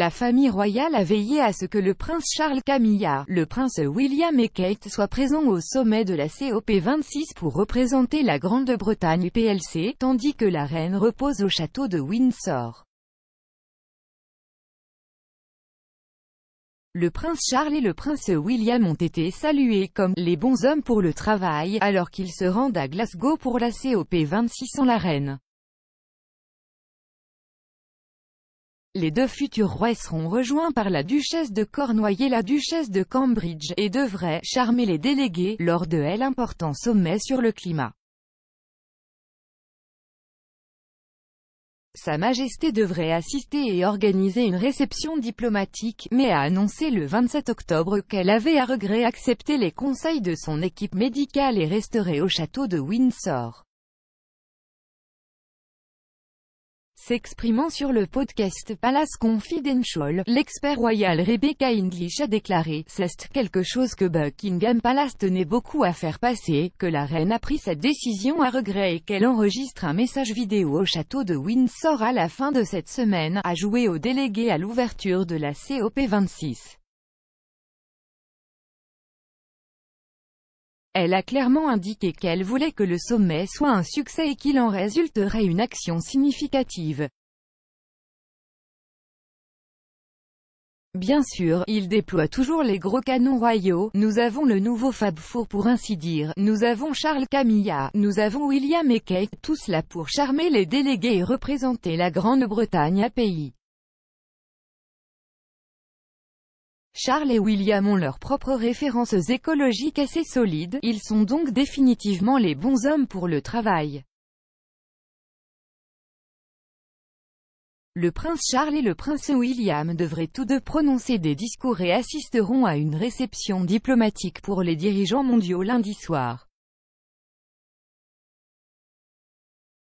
La famille royale a veillé à ce que le prince Charles Camilla, le prince William et Kate soient présents au sommet de la COP26 pour représenter la Grande-Bretagne PLC, tandis que la reine repose au château de Windsor. Le prince Charles et le prince William ont été salués comme « les bons hommes pour le travail » alors qu'ils se rendent à Glasgow pour la COP26 sans la reine. Les deux futurs rois seront rejoints par la duchesse de Cornouailles et la duchesse de Cambridge, et devraient charmer les délégués lors de l'important sommet sur le climat. Sa Majesté devrait assister et organiser une réception diplomatique, mais a annoncé le 27 octobre qu'elle avait à regret accepté les conseils de son équipe médicale et resterait au château de Windsor. S'exprimant sur le podcast Palace Confidential, l'expert royal Rebecca English a déclaré « C'est quelque chose que Buckingham Palace tenait beaucoup à faire passer, que la reine a pris cette décision à regret et qu'elle enregistre un message vidéo au château de Windsor à la fin de cette semaine, à jouer au délégué à l'ouverture de la COP26. » Elle a clairement indiqué qu'elle voulait que le sommet soit un succès et qu'il en résulterait une action significative. Bien sûr, il déploie toujours les gros canons royaux, nous avons le nouveau Fab Four pour ainsi dire, nous avons Charles Camilla, nous avons William et Kate, tous là pour charmer les délégués et représenter la Grande-Bretagne à pays. Charles et William ont leurs propres références écologiques assez solides, ils sont donc définitivement les bons hommes pour le travail. Le prince Charles et le prince William devraient tous deux prononcer des discours et assisteront à une réception diplomatique pour les dirigeants mondiaux lundi soir.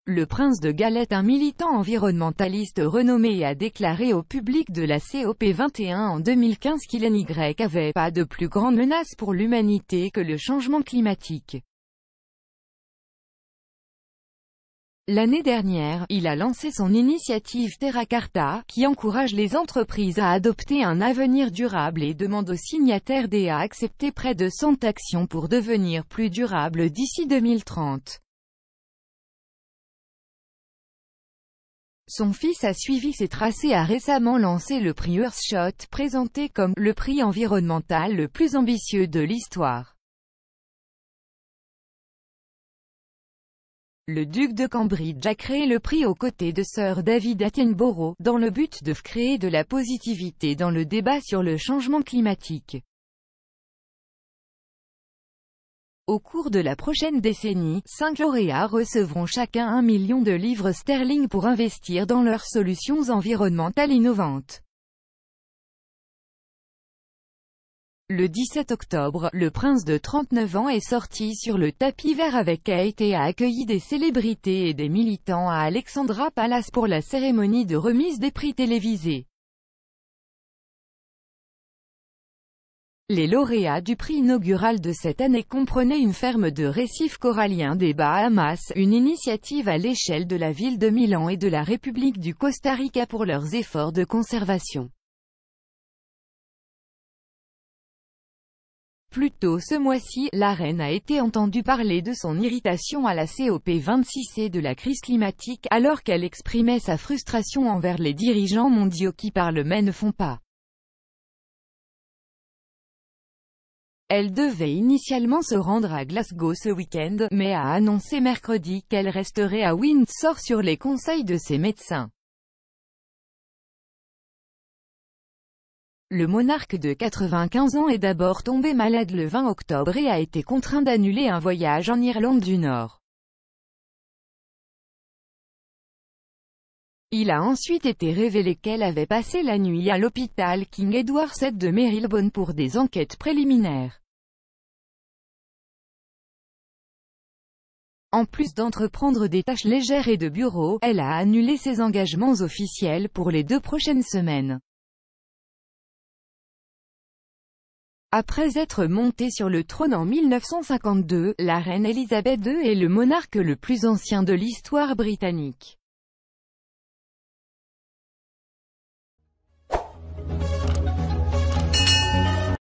Le prince de Galette, un militant environnementaliste renommé, a déclaré au public de la COP21 en 2015 qu'il n'y avait pas de plus grande menace pour l'humanité que le changement climatique. L'année dernière, il a lancé son initiative Terra qui encourage les entreprises à adopter un avenir durable et demande aux signataires d'a accepter près de 100 actions pour devenir plus durable d'ici 2030. Son fils a suivi ses tracés et a récemment lancé le prix Earthshot, présenté comme « le prix environnemental le plus ambitieux de l'histoire ». Le duc de Cambridge a créé le prix aux côtés de Sir David Attenborough, dans le but de créer de la positivité dans le débat sur le changement climatique. Au cours de la prochaine décennie, cinq lauréats recevront chacun un million de livres sterling pour investir dans leurs solutions environnementales innovantes. Le 17 octobre, le prince de 39 ans est sorti sur le tapis vert avec Kate et a accueilli des célébrités et des militants à Alexandra Palace pour la cérémonie de remise des prix télévisés. Les lauréats du prix inaugural de cette année comprenaient une ferme de récifs coralliens des Bahamas, une initiative à l'échelle de la ville de Milan et de la République du Costa Rica pour leurs efforts de conservation. Plus tôt ce mois-ci, la reine a été entendue parler de son irritation à la COP26 et de la crise climatique, alors qu'elle exprimait sa frustration envers les dirigeants mondiaux qui par le mais ne font pas. Elle devait initialement se rendre à Glasgow ce week-end, mais a annoncé mercredi qu'elle resterait à Windsor sur les conseils de ses médecins. Le monarque de 95 ans est d'abord tombé malade le 20 octobre et a été contraint d'annuler un voyage en Irlande du Nord. Il a ensuite été révélé qu'elle avait passé la nuit à l'hôpital King Edward VII de Marylebone pour des enquêtes préliminaires. En plus d'entreprendre des tâches légères et de bureau, elle a annulé ses engagements officiels pour les deux prochaines semaines. Après être montée sur le trône en 1952, la reine Elisabeth II est le monarque le plus ancien de l'histoire britannique.